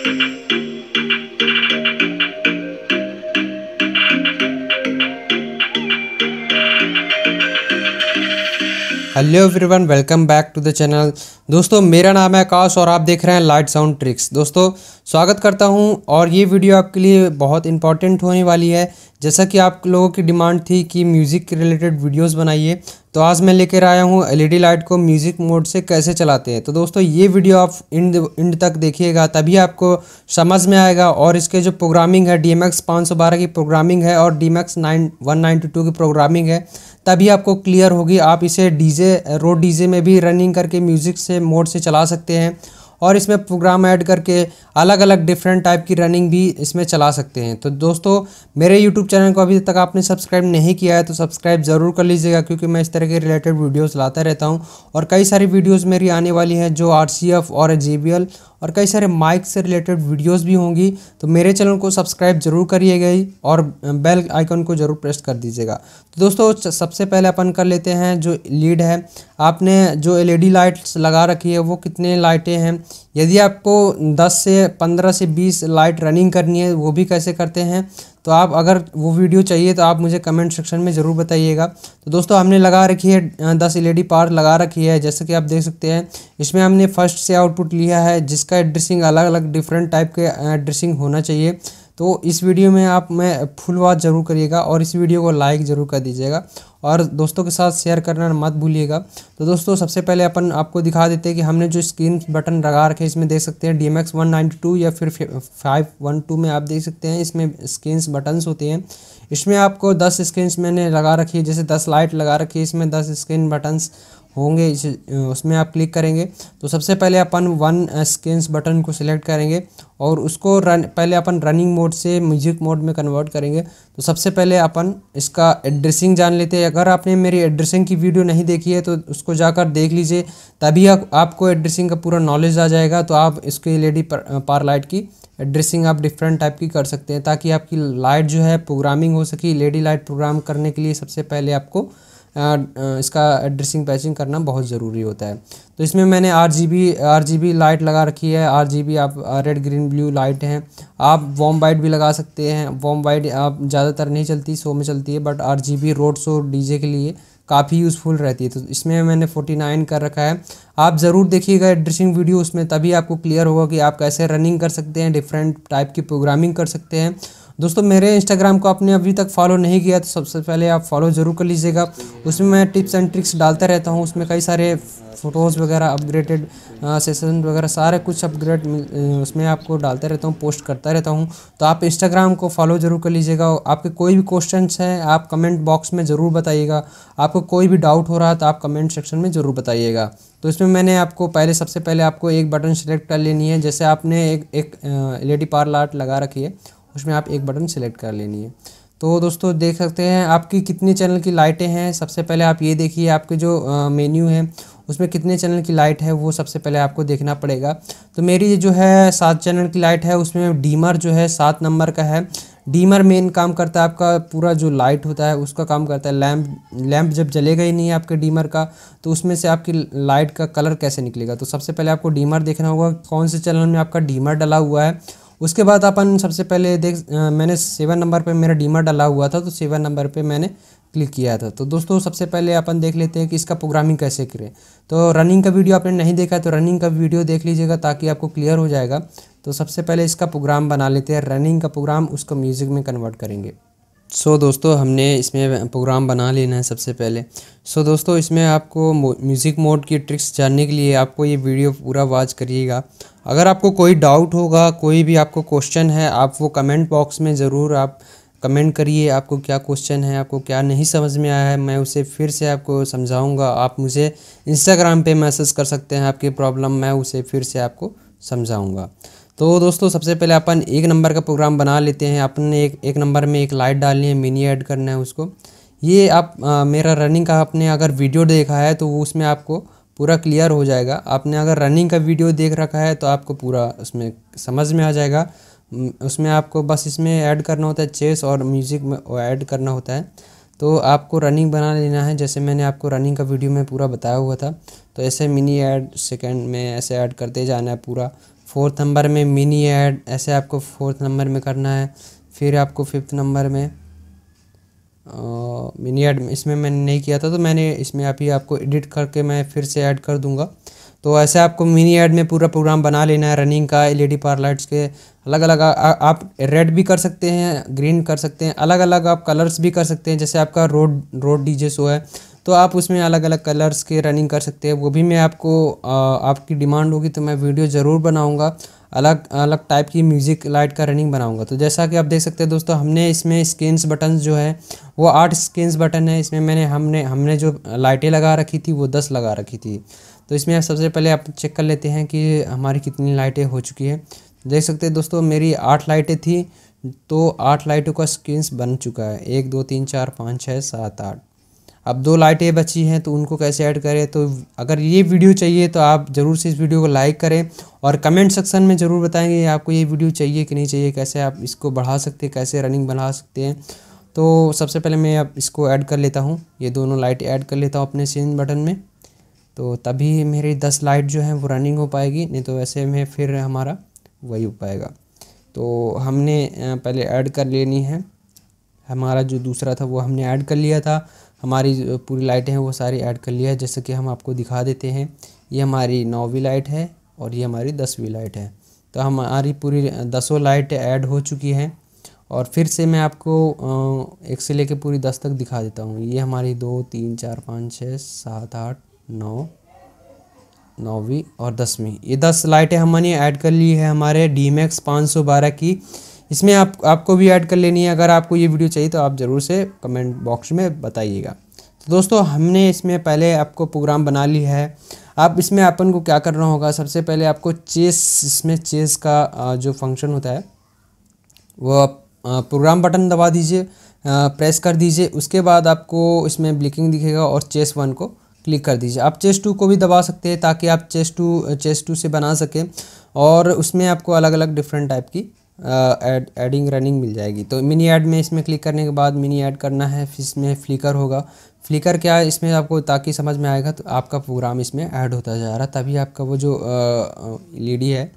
hello everyone welcome back to the channel दोस्तों मेरा नाम है आकाश और आप देख रहे हैं लाइट साउंड ट्रिक्स दोस्तों स्वागत करता हूं और ये वीडियो आपके लिए बहुत इंपॉर्टेंट होने वाली है जैसा कि आप लोगों की डिमांड थी कि म्यूज़िक के रिलेटेड वीडियोस बनाइए तो आज मैं लेकर आया हूं एलईडी लाइट को म्यूज़िक मोड से कैसे चलाते हैं तो दोस्तों ये वीडियो आप इंड इंड तक देखिएगा तभी आपको समझ में आएगा और इसके जो प्रोग्रामिंग है डी एम की प्रोग्रामिंग है और डी एम की प्रोग्रामिंग है तभी आपको क्लियर होगी आप इसे डी रोड में भी रनिंग करके म्यूज़िक से मोड से चला सकते हैं और इसमें प्रोग्राम ऐड करके अलग अलग डिफरेंट टाइप की रनिंग भी इसमें चला सकते हैं तो दोस्तों मेरे यूट्यूब चैनल को अभी तक आपने सब्सक्राइब नहीं किया है तो सब्सक्राइब ज़रूर कर लीजिएगा क्योंकि मैं इस तरह के रिलेटेड वीडियोज़ लाता रहता हूँ और कई सारी वीडियोज़ मेरी आने वाली हैं जो आर और जे और कई सारे माइक से रिलेटेड वीडियोज़ भी होंगी तो मेरे चैनल को सब्सक्राइब जरूर करिएगा और बेल आइकन को ज़रूर प्रेस कर दीजिएगा तो दोस्तों सबसे पहले अपन कर लेते हैं जो लीड है आपने जो एलईडी लाइट्स लगा रखी है वो कितने लाइटें हैं यदि आपको 10 से 15 से 20 लाइट रनिंग करनी है वो भी कैसे करते हैं तो आप अगर वो वीडियो चाहिए तो आप मुझे कमेंट सेक्शन में ज़रूर बताइएगा तो दोस्तों हमने लगा रखी है दस एल पार लगा रखी है जैसे कि आप देख सकते हैं इसमें हमने फर्स्ट से आउटपुट लिया है जिसका एड्रेसिंग अलग अलग डिफरेंट टाइप के एड्रेसिंग होना चाहिए तो इस वीडियो में आप मैं फुल वॉच ज़रूर करिएगा और इस वीडियो को लाइक ज़रूर कर दीजिएगा और दोस्तों के साथ शेयर करना मत भूलिएगा तो दोस्तों सबसे पहले अपन आपको दिखा देते हैं कि हमने जो स्क्रीन बटन लगा रखे इसमें देख सकते हैं D M X one ninety two या फिर फाइव वन टू में आप देख सकते हैं इसमें स्क्रीन्स बटन्स होते हैं इसमें आपको दस स्क्रीन्स मैंने लगा रखी है जैसे दस लाइट लगा रखी है इसमें दस स्क्रीन बटन्स होंगे इस उसमें आप क्लिक करेंगे तो सबसे पहले अपन वन स्केंस बटन को सिलेक्ट करेंगे और उसको रन पहले अपन रनिंग मोड से म्यूजिक मोड में कन्वर्ट करेंगे तो सबसे पहले अपन इसका एड्रेसिंग जान लेते हैं अगर आपने मेरी एड्रेसिंग की वीडियो नहीं देखी है तो उसको जाकर देख लीजिए तभी आ, आपको एड्रेसिंग का पूरा नॉलेज आ जाएगा तो आप इसके लेडी पार लाइट की एड्रेसिंग आप डिफरेंट टाइप की कर सकते हैं ताकि आपकी लाइट जो है प्रोग्रामिंग हो सके लेडी लाइट प्रोग्राम करने के लिए सबसे पहले आपको इसका ड्रेसिंग पैचिंग करना बहुत ज़रूरी होता है तो इसमें मैंने R G B R G B light लगा रखी है आर जी बी आप रेड ग्रीन ब्लू लाइट हैं आप वॉम वाइट भी लगा सकते हैं वॉम वाइट आप ज़्यादातर नहीं चलती शो में चलती है but R G B road show डी के लिए काफ़ी यूज़फुल रहती है तो इसमें मैंने 49 कर रखा है आप ज़रूर देखिएगा ड्रेसिंग वीडियो उसमें तभी आपको क्लियर होगा कि आप कैसे रनिंग कर सकते हैं डिफरेंट टाइप की प्रोग्रामिंग कर सकते हैं दोस्तों मेरे इंस्टाग्राम को आपने अभी तक फॉलो नहीं किया तो सबसे पहले आप फॉलो ज़रूर कर लीजिएगा उसमें मैं टिप्स एंड ट्रिक्स डालता रहता हूँ उसमें कई सारे फ़ोटोज़ वगैरह अपग्रेडेड सेशन वगैरह सारे कुछ अपग्रेड उसमें आपको डालते रहता हूँ पोस्ट करता रहता हूँ तो आप इंस्टाग्राम को फॉलो ज़रूर कर लीजिएगा आपके कोई भी क्वेश्चन हैं आप कमेंट बॉक्स में ज़रूर बताइएगा आपको कोई भी डाउट हो रहा है तो आप कमेंट सेक्शन में ज़रूर बताइएगा तो इसमें मैंने आपको पहले सबसे पहले आपको एक बटन सेलेक्ट कर लेनी है जैसे आपने एक एक एल ई डी लगा रखी है उसमें आप एक बटन सेलेक्ट कर लेनी है तो दोस्तों देख सकते हैं आपकी कितने चैनल की लाइटें हैं सबसे पहले आप ये देखिए आपके जो मेन्यू है उसमें कितने चैनल की लाइट है वो सबसे पहले आपको देखना पड़ेगा तो मेरी जो है सात चैनल की लाइट है उसमें डीमर जो है सात नंबर का है डीमर मेन काम करता है आपका पूरा जो लाइट होता है उसका काम करता है लैम्प लैंप जब जलेगा ही नहीं आपके डीमर का तो उसमें से आपकी लाइट का कलर कैसे निकलेगा तो सबसे पहले आपको डीमर देखना होगा कौन से चैनल में आपका डीमर डला हुआ है उसके बाद अपन सबसे पहले देख मैंने सेवन नंबर पे मेरा डीमर डाला हुआ था तो सेवन नंबर पे मैंने क्लिक किया था तो दोस्तों सबसे पहले अपन देख लेते हैं कि इसका प्रोग्रामिंग कैसे करें तो रनिंग का वीडियो आपने नहीं देखा तो रनिंग का वीडियो देख लीजिएगा ताकि आपको क्लियर हो जाएगा तो सबसे पहले इसका प्रोग्राम बना लेते हैं रनिंग का प्रोग्राम उसको म्यूज़िक में कन्वर्ट करेंगे सो so, दोस्तों हमने इसमें प्रोग्राम बना लेना है सबसे पहले सो so, दोस्तों इसमें आपको म्यूज़िक मोड की ट्रिक्स जानने के लिए आपको ये वीडियो पूरा वॉच करिएगा अगर आपको कोई डाउट होगा कोई भी आपको क्वेश्चन है आप वो कमेंट बॉक्स में ज़रूर आप कमेंट करिए आपको क्या क्वेश्चन है आपको क्या नहीं समझ में आया है मैं उसे फिर से आपको समझाऊंगा आप मुझे इंस्टाग्राम पे मैसेज कर सकते हैं आपकी प्रॉब्लम मैं उसे फिर से आपको समझाऊंगा तो दोस्तों सबसे पहले अपन एक नंबर का प्रोग्राम बना लेते हैं अपन एक एक नंबर में एक लाइट डालनी है मिनी ऐड करना है उसको ये आप आ, मेरा रनिंग का आपने अगर वीडियो देखा है तो उसमें आपको पूरा क्लियर हो जाएगा आपने अगर रनिंग का वीडियो देख रखा है तो आपको पूरा उसमें समझ में आ जाएगा उसमें आपको बस इसमें ऐड करना होता है चेस और म्यूज़िक में ऐड करना होता है तो आपको रनिंग बना लेना है जैसे मैंने आपको रनिंग का वीडियो में पूरा बताया हुआ था तो ऐसे मिनी ऐड सेकंड में ऐसे ऐड करते जाना है पूरा फोर्थ नंबर में मिनी ऐड ऐसे आपको फोर्थ नंबर में करना है फिर आपको फिफ्थ नंबर में मिनी ऐड इसमें मैंने नहीं किया था तो मैंने इसमें आप आपको एडिट करके मैं फिर से ऐड कर दूँगा तो ऐसे आपको मिनी ऐड में पूरा प्रोग्राम बना लेना है रनिंग का एलईडी पार लाइट्स के अलग अलग आप रेड भी कर सकते हैं ग्रीन कर सकते हैं अलग अलग आप कलर्स भी कर सकते हैं जैसे आपका रोड रोड डीजे शो है तो आप उसमें अलग अलग कलर्स के रनिंग कर सकते हैं वो भी मैं आपको आ, आपकी डिमांड होगी तो मैं वीडियो ज़रूर बनाऊँगा अलग अलग टाइप की म्यूज़िक लाइट का रनिंग बनाऊंगा तो जैसा कि आप देख सकते हैं दोस्तों हमने इसमें स्केंस बटन जो है वो आठ स्केंस बटन है इसमें मैंने हमने हमने जो लाइटें लगा रखी थी वो दस लगा रखी थी तो इसमें आप सबसे पहले आप चेक कर लेते हैं कि हमारी कितनी लाइटें हो चुकी है देख सकते हैं दोस्तों मेरी आठ लाइटें थी तो आठ लाइटों का स्क्रीन बन चुका है एक दो तीन चार पाँच छः सात आठ अब दो लाइटें बची हैं तो उनको कैसे ऐड करें तो अगर ये वीडियो चाहिए तो आप ज़रूर से इस वीडियो को लाइक करें और कमेंट सेक्शन में ज़रूर बताएंगे आपको ये वीडियो चाहिए कि नहीं चाहिए कैसे आप इसको बढ़ा सकते हैं कैसे रनिंग बना सकते हैं तो सबसे पहले मैं अब इसको ऐड कर लेता हूँ ये दोनों लाइट ऐड कर लेता हूँ अपने सीन बटन में तो तभी मेरी दस लाइट जो है वो रनिंग हो पाएगी नहीं तो वैसे में फिर हमारा वही हो पाएगा तो हमने पहले ऐड कर लेनी है हमारा जो दूसरा था वो हमने ऐड कर लिया था हमारी पूरी लाइटें हैं वो सारी ऐड कर लिया है जैसे कि हम आपको दिखा देते हैं ये हमारी नौवीं लाइट है और ये हमारी दसवीं लाइट है तो हमारी पूरी दसों लाइट ऐड हो चुकी हैं और फिर से मैं आपको एक से लेके पूरी दस तक दिखा देता हूँ ये हमारी दो तीन चार पाँच छः सात आठ नौ नौवीं और दसवीं ये दस लाइटें हमने ऐड कर ली है हमारे डी मैक्स पाँच सौ बारह की इसमें आप आपको भी ऐड कर लेनी है अगर आपको ये वीडियो चाहिए तो आप ज़रूर से कमेंट बॉक्स में बताइएगा तो दोस्तों हमने इसमें पहले आपको प्रोग्राम बना ली है आप इसमें अपन को क्या करना होगा सबसे पहले आपको चेस इसमें चेस का जो फंक्शन होता है वो आप प्रोग्राम बटन दबा दीजिए प्रेस कर दीजिए उसके बाद आपको इसमें ब्लिकिंग दिखेगा और चेस वन को क्लिक कर दीजिए आप चेस टू को भी दबा सकते हैं ताकि आप चेस टू चेस टू से बना सकें और उसमें आपको अलग अलग डिफरेंट टाइप की एड एडिंग रनिंग मिल जाएगी तो मिनी ऐड में इसमें क्लिक करने के बाद मिनी ऐड करना है फिर इसमें फ्लिकर होगा फ्लिकर क्या है इसमें आपको ताकि समझ में आएगा तो आपका प्रोग्राम इसमें ऐड होता जा रहा है तभी आपका वो जो एल है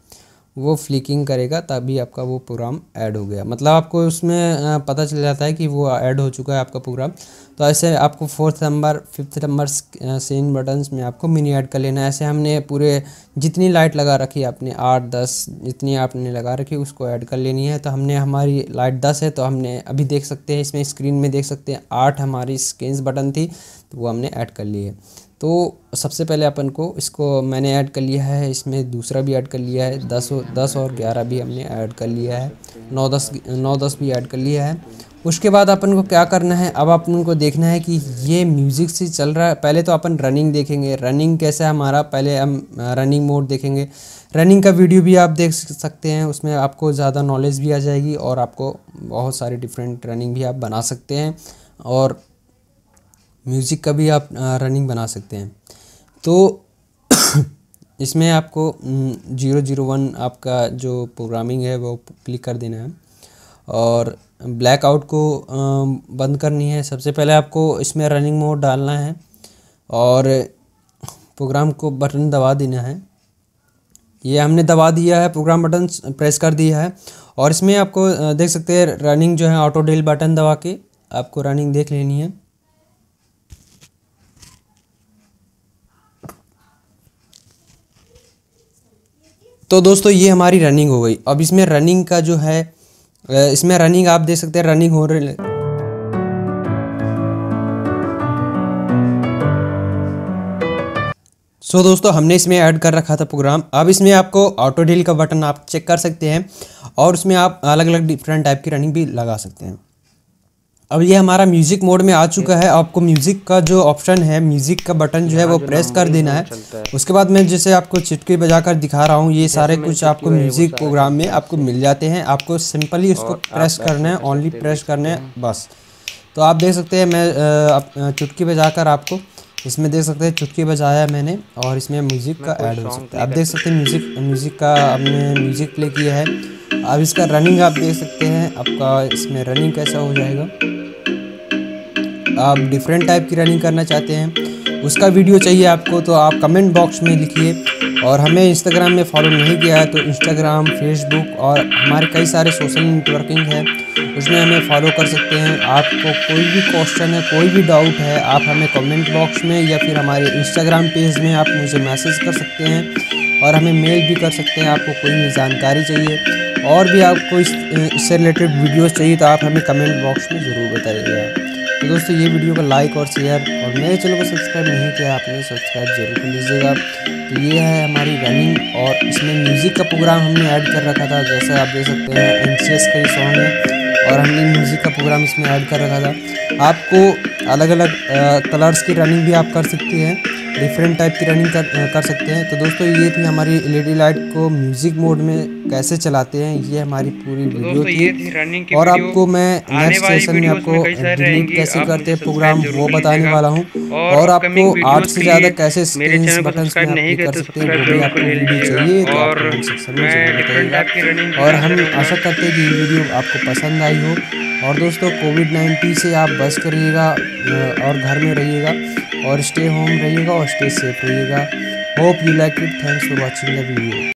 वो फ्लिकिंग करेगा तभी आपका वो प्रोग्राम ऐड हो गया मतलब आपको उसमें पता चल जाता है कि वो ऐड हो चुका है आपका प्रोग्राम तो ऐसे आपको फोर्थ नंबर फिफ्थ नंबर से बटन्स में आपको मिनी ऐड कर लेना है ऐसे हमने पूरे जितनी लाइट लगा रखी आपने आठ दस जितनी आपने लगा रखी उसको ऐड कर लेनी है तो हमने हमारी लाइट दस है तो हमने अभी देख सकते हैं इसमें स्क्रीन में देख सकते हैं आठ हमारी स्क्रीन बटन थी तो वो हमने ऐड कर ली है तो सबसे पहले अपन को इसको मैंने ऐड कर लिया है इसमें दूसरा भी ऐड कर लिया है दस दस और ग्यारह भी हमने ऐड कर लिया है नौ दस नौ दस भी ऐड कर लिया है उसके बाद अपन को क्या करना है अब अपन को देखना है कि ये म्यूज़िक से चल रहा है पहले तो अपन रनिंग देखेंगे रनिंग कैसे हमारा पहले हम रनिंग मोड देखेंगे रनिंग का वीडियो भी आप देख सकते हैं उसमें आपको ज़्यादा नॉलेज भी आ जाएगी और आपको बहुत सारे डिफरेंट रनिंग भी आप बना सकते हैं और म्यूज़िक का भी आप रनिंग बना सकते हैं तो इसमें आपको जीरो जीरो वन आपका जो प्रोग्रामिंग है वो क्लिक कर देना है और ब्लैक आउट को बंद करनी है सबसे पहले आपको इसमें रनिंग मोड डालना है और प्रोग्राम को बटन दबा देना है ये हमने दबा दिया है प्रोग्राम बटन प्रेस कर दिया है और इसमें आपको देख सकते हैं रनिंग जो है ऑटो डेल बटन दबा के आपको रनिंग देख लेनी है तो दोस्तों ये हमारी रनिंग हो गई अब इसमें रनिंग का जो है इसमें रनिंग आप देख सकते हैं रनिंग हो रही सो so, दोस्तों हमने इसमें ऐड कर रखा था प्रोग्राम अब इसमें आपको ऑटो डील का बटन आप चेक कर सकते हैं और उसमें आप अलग अलग डिफरेंट टाइप की रनिंग भी लगा सकते हैं अब ये हमारा म्यूजिक मोड में आ चुका है आपको म्यूजिक का जो ऑप्शन है म्यूजिक का बटन जो है वो प्रेस कर देना है उसके बाद मैं जैसे आपको चिटकी बजाकर दिखा रहा हूँ ये सारे कुछ आपको म्यूजिक प्रोग्राम में आपको मिल जाते हैं आपको सिंपली उसको प्रेस करना है ओनली प्रेस करना है बस तो आप देख सकते हैं मैं चुटकी बजाकर आपको इसमें देख सकते हैं चुटकी बजाया मैंने और इसमें म्यूज़िक का ऐड हो सकता है आप देख सकते हैं म्यूज़िक म्यूज़िक का हमने म्यूज़िक प्ले किया है अब इसका रनिंग आप देख सकते हैं आपका इसमें रनिंग कैसा हो जाएगा आप डिफरेंट टाइप की रनिंग करना चाहते हैं उसका वीडियो चाहिए आपको तो आप कमेंट बॉक्स में लिखिए और हमें इंस्टाग्राम में फॉलो नहीं किया है तो इंस्टाग्राम फेसबुक और हमारे कई सारे सोशल नेटवर्किंग है उसमें हमें फॉलो कर सकते हैं आपको कोई भी क्वेश्चन है कोई भी डाउट है आप हमें कमेंट बॉक्स में या फिर हमारे इंस्टाग्राम पेज में आप मुझे मैसेज कर सकते हैं और हमें मेल भी कर सकते हैं आपको कोई भी जानकारी चाहिए और भी आपको इससे रिलेटेड वीडियोज़ चाहिए तो आप हमें कमेंट बॉक्स में ज़रूर बताइएगा तो दोस्तों ये वीडियो को लाइक और शेयर और मेरे चैनल को सब्सक्राइब नहीं किया आपने सब्सक्राइब जरूर कर लीजिएगा तो ये है हमारी रनिंग और इसमें म्यूज़िक का प्रोग्राम हमने ऐड कर रखा था जैसे आप देख सकते हैं एनसीएस का ये सॉन्ग है और हमने म्यूज़िक का प्रोग्राम इसमें ऐड कर रखा था आपको अलग अलग कलर्स की रनिंग भी आप कर सकती हैं डिफरेंट टाइप की रनिंग कर, कर सकते हैं तो दोस्तों ये थी हमारी एलईडी लाइट को म्यूज़िक मोड में कैसे चलाते हैं ये हमारी पूरी वीडियो तो थी, थी और आपको मैं नेक्स्ट सेशन में आपको रनिंग कैसे करते हैं प्रोग्राम वो बताने वाला हूँ और आपको आठ से ज़्यादा कैसे बटन कर सकते हैं आपको तो और हम आशा करते हैं कि ये वीडियो आपको पसंद आई हो और दोस्तों कोविड नाइन्टीन से आप बच करिएगा और घर में रहिएगा और स्टे होम रहिएगा और स्टे सेफ रहिएगा hope you like it thanks for watching the video